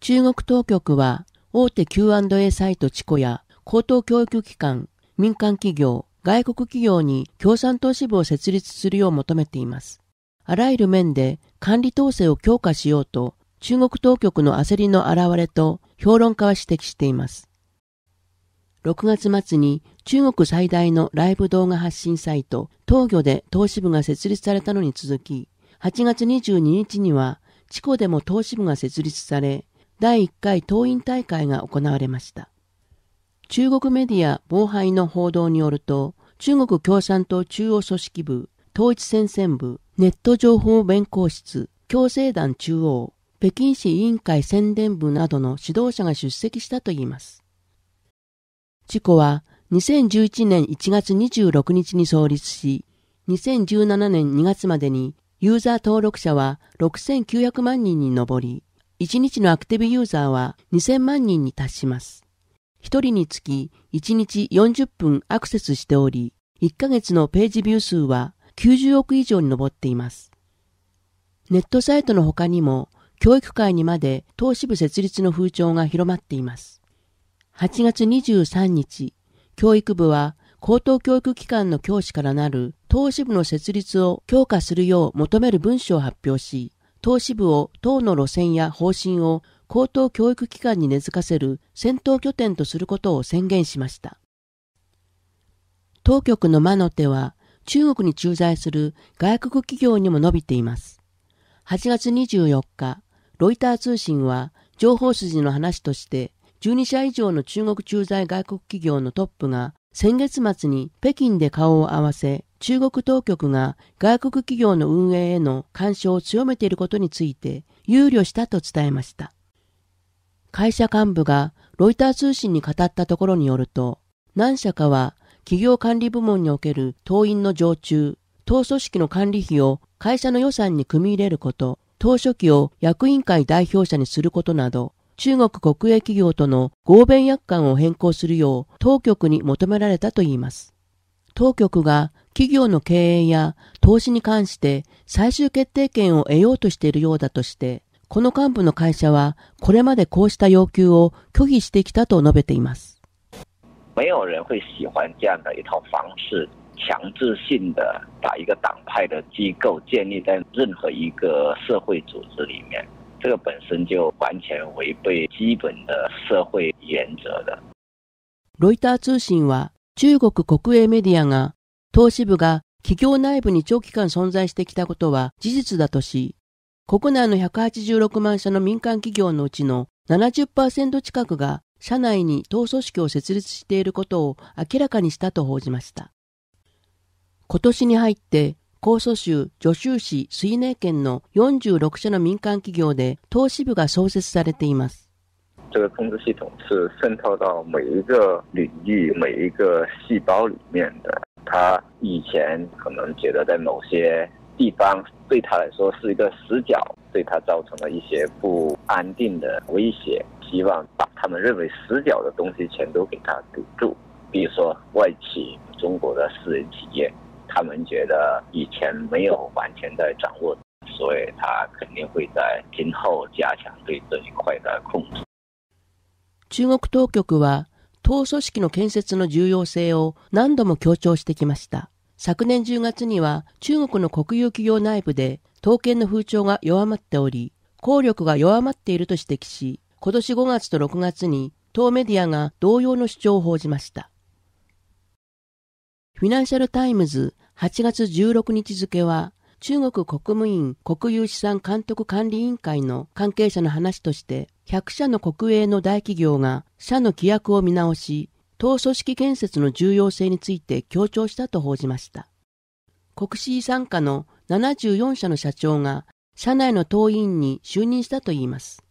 中国当局は大手 Q&A サイトチコや高等教育機関、民間企業、外国企業に共産党支部を設立するよう求めています。あらゆる面で管理統制を強化しようと中国当局の焦りの表れと評論家は指摘しています。6月末に中国最大のライブ動画発信サイト、東魚で投資部が設立されたのに続き、8月22日には、チコでも投資部が設立され、第1回党員大会が行われました。中国メディア防廃の報道によると、中国共産党中央組織部、統一戦線部、ネット情報弁公室、共生団中央、北京市委員会宣伝部などの指導者が出席したといいます。チコは2011年1月26日に創立し、2017年2月までにユーザー登録者は6900万人に上り、1日のアクティブユーザーは2000万人に達します。1人につき1日40分アクセスしており、1ヶ月のページビュー数は90億以上に上っています。ネットサイトの他にも、教育界にまで投資部設立の風潮が広まっています。8月23日、教育部は高等教育機関の教師からなる投資部の設立を強化するよう求める文書を発表し、党支部を党の路線や方針を高等教育機関に根付かせる戦闘拠点とすることを宣言しました。当局の魔の手は中国に駐在する外国企業にも伸びています。8月24日、ロイター通信は情報筋の話として12社以上の中国駐在外国企業のトップが先月末に北京で顔を合わせ中国当局が外国企業の運営への干渉を強めていることについて憂慮したと伝えました。会社幹部がロイター通信に語ったところによると、何社かは企業管理部門における党員の常駐、党組織の管理費を会社の予算に組み入れること、党書記を役員会代表者にすることなど、中国国営企業との合弁約款を変更するよう当局に求められたといいます。当局が企業の経営や投資に関して最終決定権を得ようとしているようだとして、この幹部の会社はこれまでこうした要求を拒否してきたと述べています。没有人会喜欢这样的一套方式，强制性的把一个党派的机构建立在任何一个社会组织里面，这个本身就完全违背基本的社会原则的。ロイター通信は中国国営メディアが投資部が企業内部に長期間存在してきたことは事実だとし、国内の186万社の民間企業のうちの70%近くが社内に党組織を設立していることを明らかにしたと報じました。今年に入って、高蘇州、助州市、水寧県の46社の民間企業で投資部が創設されています。他以前可能觉得在某些地方对他来说是一个死角，对他造成了一些不安定的威胁。希望把他们认为死角的东西全都给他堵住，比如说外企、中国的私人企业，他们觉得以前没有完全在掌握，所以他肯定会在今后加强对这一块的控制。中国当局说。党組織の建設の重要性を何度も強調してきました。昨年10月には中国の国有企業内部で統権の風潮が弱まっており、効力が弱まっていると指摘し、今年5月と6月に当メディアが同様の主張を報じました。フィナンシャルタイムズ8月16日付は、中国国務院国有資産監督管理委員会の関係者の話として、100社の国営の大企業が社の規約を見直し、党組織建設の重要性について強調したと報じました。国史参産家の74社の社長が社内の党員に就任したといいます。